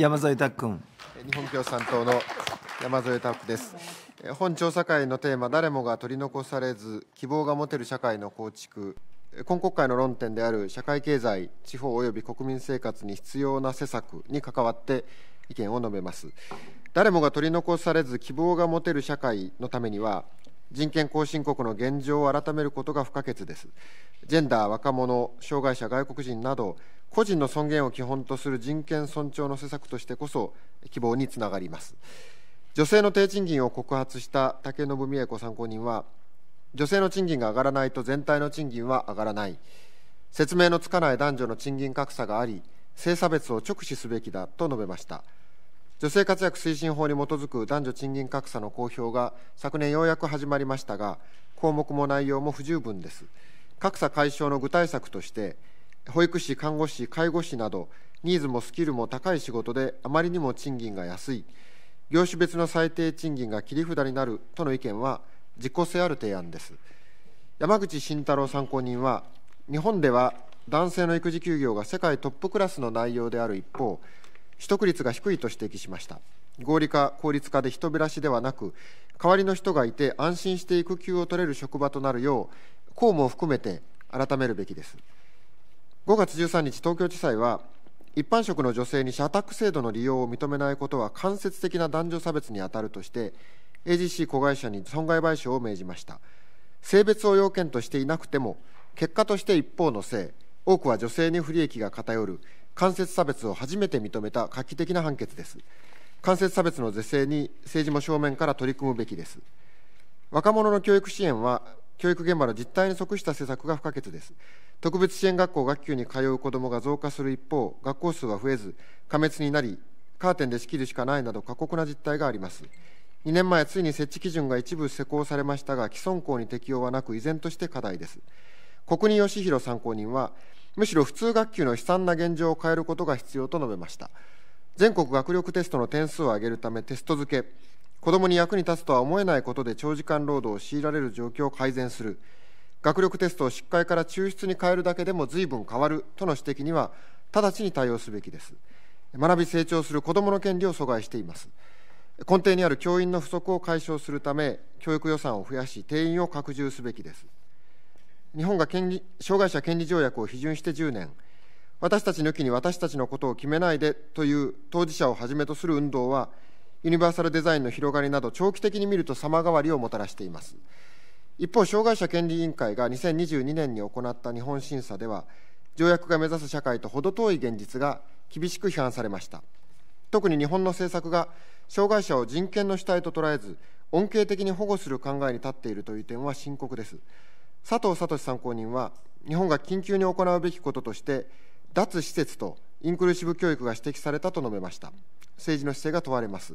山添拓君日本共産党の山添拓です本調査会のテーマ誰もが取り残されず希望が持てる社会の構築今国会の論点である社会経済地方及び国民生活に必要な施策に関わって意見を述べます誰もが取り残されず希望が持てる社会のためには人権後進国の現状を改めることが不可欠です。ジェンダー、若者、障害者、外国人など、個人の尊厳を基本とする人権尊重の施策としてこそ、希望につながります。女性の低賃金を告発した竹信美恵子参考人は、女性の賃金が上がらないと全体の賃金は上がらない、説明のつかない男女の賃金格差があり、性差別を直視すべきだと述べました。女性活躍推進法に基づく男女賃金格差の公表が昨年ようやく始まりましたが、項目も内容も不十分です。格差解消の具体策として、保育士、看護師、介護士など、ニーズもスキルも高い仕事であまりにも賃金が安い、業種別の最低賃金が切り札になるとの意見は、実効性ある提案です。山口慎太郎参考人は、日本では男性の育児休業が世界トップクラスの内容である一方、取得率が低いと指摘しました合理化効率化で人減らしではなく代わりの人がいて安心して育休を取れる職場となるよう公務を含めて改めるべきです5月13日東京地裁は一般職の女性に社宅制度の利用を認めないことは間接的な男女差別に当たるとして AGC 子会社に損害賠償を命じました性別を要件としていなくても結果として一方の性多くは女性に不利益が偏る間接差別を初めて認めた画期的な判決です。間接差別の是正に政治も正面から取り組むべきです。若者の教育支援は、教育現場の実態に即した施策が不可欠です。特別支援学校学級に通う子どもが増加する一方、学校数は増えず、過滅になり、カーテンで仕切るしかないなど過酷な実態があります。2年前、ついに設置基準が一部施行されましたが、既存校に適用はなく、依然として課題です。国任義弘参考人は、むしろ普通学級の悲惨な現状を変えることが必要と述べました全国学力テストの点数を上げるためテスト付け子どもに役に立つとは思えないことで長時間労働を強いられる状況を改善する学力テストを失敗から抽出に変えるだけでも随分変わるとの指摘には直ちに対応すべきです学び成長する子どもの権利を阻害しています根底にある教員の不足を解消するため教育予算を増やし定員を拡充すべきです日本が権利障害者権利条約を批准して10年、私たち抜きに私たちのことを決めないでという当事者をはじめとする運動は、ユニバーサルデザインの広がりなど、長期的に見ると様変わりをもたらしています。一方、障害者権利委員会が2022年に行った日本審査では、条約が目指す社会と程遠い現実が厳しく批判されました。特に日本の政策が障害者を人権の主体と捉えず、恩恵的に保護する考えに立っているという点は深刻です。佐藤聡参考人は日本が緊急に行うべきこととして脱施設とインクルーシブ教育が指摘されたと述べました政治の姿勢が問われます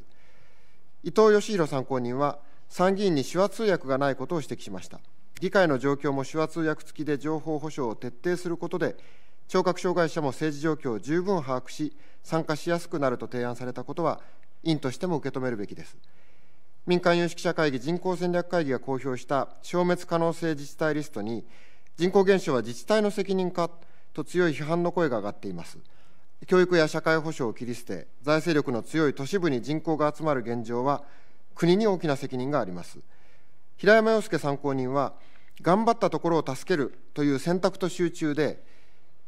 伊藤義弘参考人は参議院に手話通訳がないことを指摘しました議会の状況も手話通訳付きで情報保障を徹底することで聴覚障害者も政治状況を十分把握し参加しやすくなると提案されたことは委員としても受け止めるべきです民間有識者会議人口戦略会議が公表した消滅可能性自治体リストに、人口減少は自治体の責任かと強い批判の声が上がっています。教育や社会保障を切り捨て、財政力の強い都市部に人口が集まる現状は、国に大きな責任があります。平山洋介参考人は、頑張ったところを助けるという選択と集中で、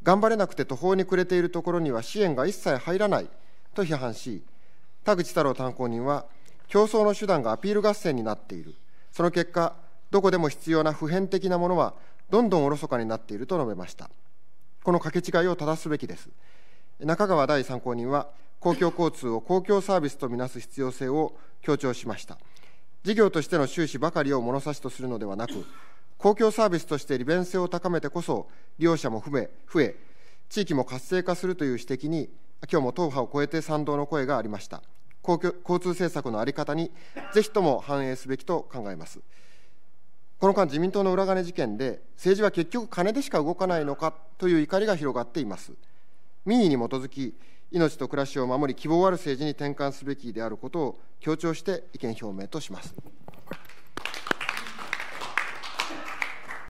頑張れなくて途方に暮れているところには支援が一切入らないと批判し、田口太郎参考人は、競争の手段がアピール合戦になっている、その結果、どこでも必要な普遍的なものはどんどんおろそかになっていると述べました。この掛け違いを正すべきです。中川第参考人は、公共交通を公共サービスとみなす必要性を強調しました。事業としての収支ばかりを物差しとするのではなく、公共サービスとして利便性を高めてこそ、利用者も増え、増え地域も活性化するという指摘に、今日も党派を超えて賛同の声がありました。公共交通政策の在り方にぜひとも反映すべきと考えます。この間、自民党の裏金事件で、政治は結局、金でしか動かないのかという怒りが広がっています。民意に基づき、命と暮らしを守り、希望ある政治に転換すべきであることを強調して意見表明とします。